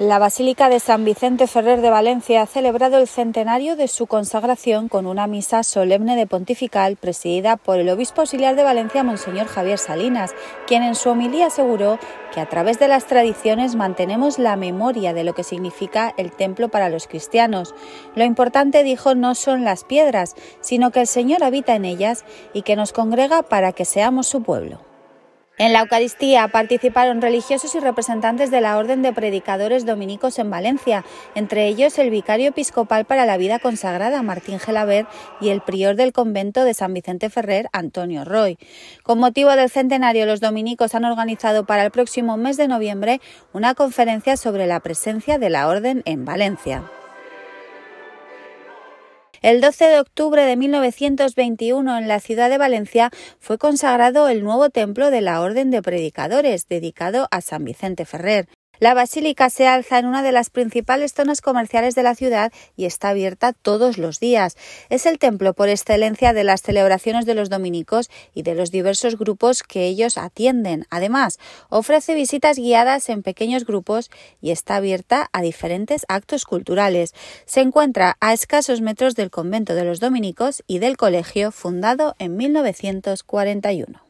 La Basílica de San Vicente Ferrer de Valencia ha celebrado el centenario de su consagración con una misa solemne de pontifical presidida por el obispo auxiliar de Valencia, Monseñor Javier Salinas, quien en su homilía aseguró que a través de las tradiciones mantenemos la memoria de lo que significa el templo para los cristianos. Lo importante, dijo, no son las piedras, sino que el Señor habita en ellas y que nos congrega para que seamos su pueblo. En la Eucaristía participaron religiosos y representantes de la Orden de Predicadores Dominicos en Valencia, entre ellos el vicario episcopal para la vida consagrada, Martín Gelaber, y el prior del convento de San Vicente Ferrer, Antonio Roy. Con motivo del centenario, los dominicos han organizado para el próximo mes de noviembre una conferencia sobre la presencia de la Orden en Valencia. El 12 de octubre de 1921 en la ciudad de Valencia fue consagrado el nuevo templo de la Orden de Predicadores, dedicado a San Vicente Ferrer. La basílica se alza en una de las principales zonas comerciales de la ciudad y está abierta todos los días. Es el templo por excelencia de las celebraciones de los dominicos y de los diversos grupos que ellos atienden. Además, ofrece visitas guiadas en pequeños grupos y está abierta a diferentes actos culturales. Se encuentra a escasos metros del convento de los dominicos y del colegio fundado en 1941.